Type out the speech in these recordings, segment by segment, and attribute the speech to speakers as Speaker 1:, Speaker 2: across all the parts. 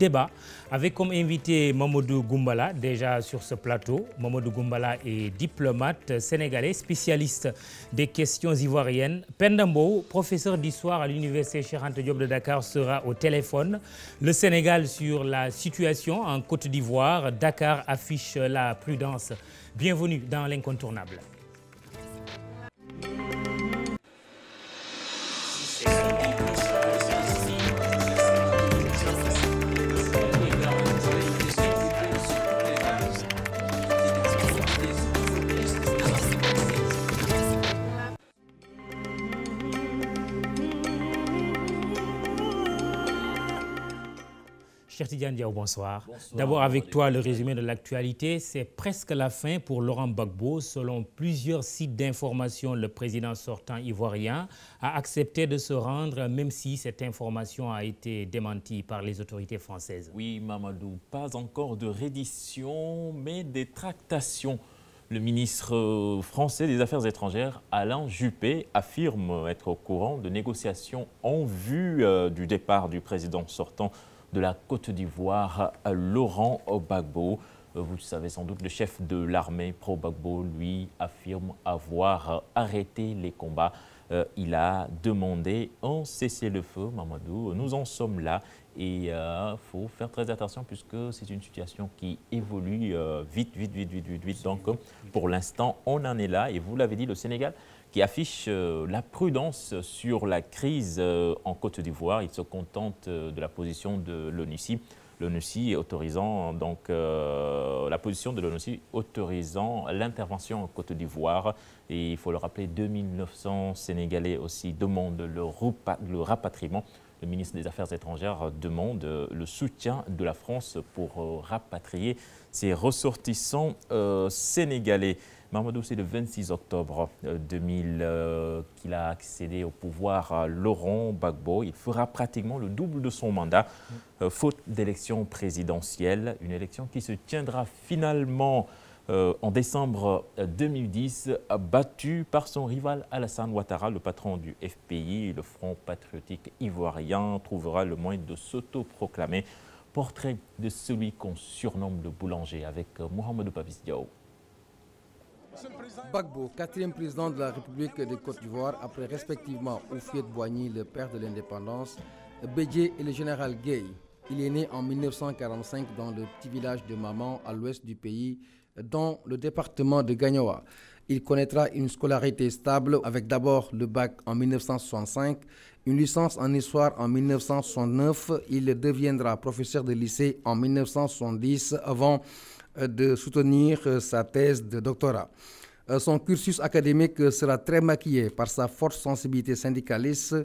Speaker 1: débat avec comme invité Mamadou Goumbala, déjà sur ce plateau. Mamadou Goumbala est diplomate sénégalais, spécialiste des questions ivoiriennes. Pendambo, professeur d'histoire à l'université Charente Diop de Dakar, sera au téléphone. Le Sénégal sur la situation en Côte d'Ivoire. Dakar affiche la prudence. Bienvenue dans l'incontournable. Diaw, bonsoir. D'abord avec toi le résumé de l'actualité. C'est presque la fin pour Laurent Gbagbo. Selon plusieurs sites d'information, le président sortant ivoirien a accepté de se rendre, même si cette information a été démentie par les autorités françaises.
Speaker 2: Oui, Mamadou, pas encore de reddition, mais des tractations. Le ministre euh, français des Affaires étrangères, Alain Juppé, affirme être au courant de négociations en vue euh, du départ du président sortant de la Côte d'Ivoire, Laurent Gbagbo. Vous le savez sans doute, le chef de l'armée pro bagbo lui, affirme avoir arrêté les combats. Euh, il a demandé un cessez-le-feu, Mamadou. Nous en sommes là et il euh, faut faire très attention puisque c'est une situation qui évolue euh, vite, vite, vite, vite, vite, vite. Donc, pour l'instant, on en est là. Et vous l'avez dit, le Sénégal qui affiche euh, la prudence sur la crise euh, en Côte d'Ivoire. Il se contente euh, de la position de l'ONUCI l'ONUCI autorisant donc euh, la position de l'ONUCI autorisant l'intervention en Côte d'Ivoire. Et il faut le rappeler, 2900 Sénégalais aussi demandent le, rapatriement le ministre des Affaires étrangères demande le soutien de la France pour euh, rapatrier ses ressortissants euh, sénégalais. Mamadou, c'est le 26 octobre 2000 qu'il a accédé au pouvoir à Laurent Gbagbo. Il fera pratiquement le double de son mandat, faute d'élection présidentielle, une élection qui se tiendra finalement euh, en décembre 2010, euh, battu par son rival Alassane Ouattara, le patron du FPI, le Front patriotique ivoirien, trouvera le moyen de s'autoproclamer portrait de celui qu'on surnomme le boulanger avec euh, Mohamed Babis Diaw.
Speaker 3: Bagbo, quatrième président de la République de Côte d'Ivoire, après respectivement Oufiet Boigny, le père de l'indépendance, Bédié et le général Gay, il est né en 1945 dans le petit village de Maman à l'ouest du pays, dans le département de Gagnoa. Il connaîtra une scolarité stable avec d'abord le bac en 1965, une licence en histoire en 1969. Il deviendra professeur de lycée en 1970 avant euh, de soutenir euh, sa thèse de doctorat. Euh, son cursus académique sera très maquillé par sa forte sensibilité syndicaliste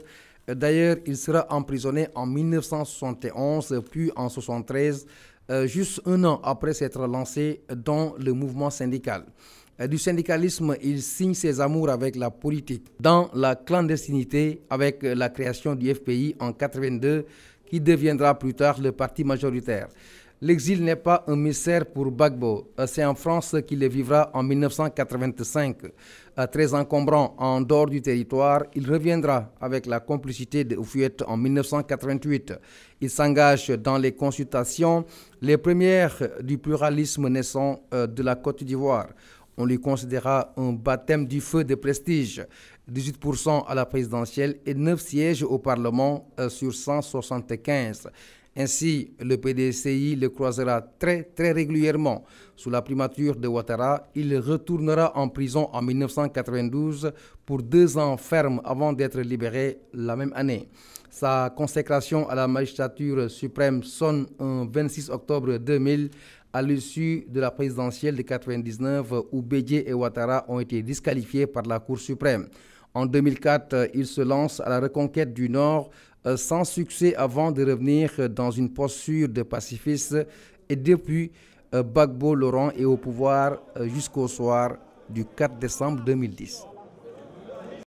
Speaker 3: D'ailleurs, il sera emprisonné en 1971 puis en 1973, euh, juste un an après s'être lancé dans le mouvement syndical. Euh, du syndicalisme, il signe ses amours avec la politique, dans la clandestinité avec euh, la création du FPI en 82, qui deviendra plus tard le parti majoritaire. L'exil n'est pas un mystère pour Bagbo. Euh, C'est en France qu'il vivra en 1985. Euh, Très encombrant en dehors du territoire, il reviendra avec la complicité de Fouette en 1988. Il s'engage dans les consultations, les premières du pluralisme naissant euh, de la Côte d'Ivoire. On lui considérera un baptême du feu de prestige. 18% à la présidentielle et 9 sièges au Parlement sur 175. Ainsi, le PDCI le croisera très très régulièrement. Sous la primature de Ouattara, il retournera en prison en 1992 pour deux ans ferme avant d'être libéré la même année. Sa consécration à la magistrature suprême sonne un 26 octobre 2000 à l'issue de la présidentielle de 1999 où Bédié et Ouattara ont été disqualifiés par la Cour suprême. En 2004, euh, il se lance à la reconquête du Nord euh, sans succès avant de revenir euh, dans une posture de pacifiste. Et depuis, Bagbo Laurent est au pouvoir jusqu'au soir du 4 décembre 2010.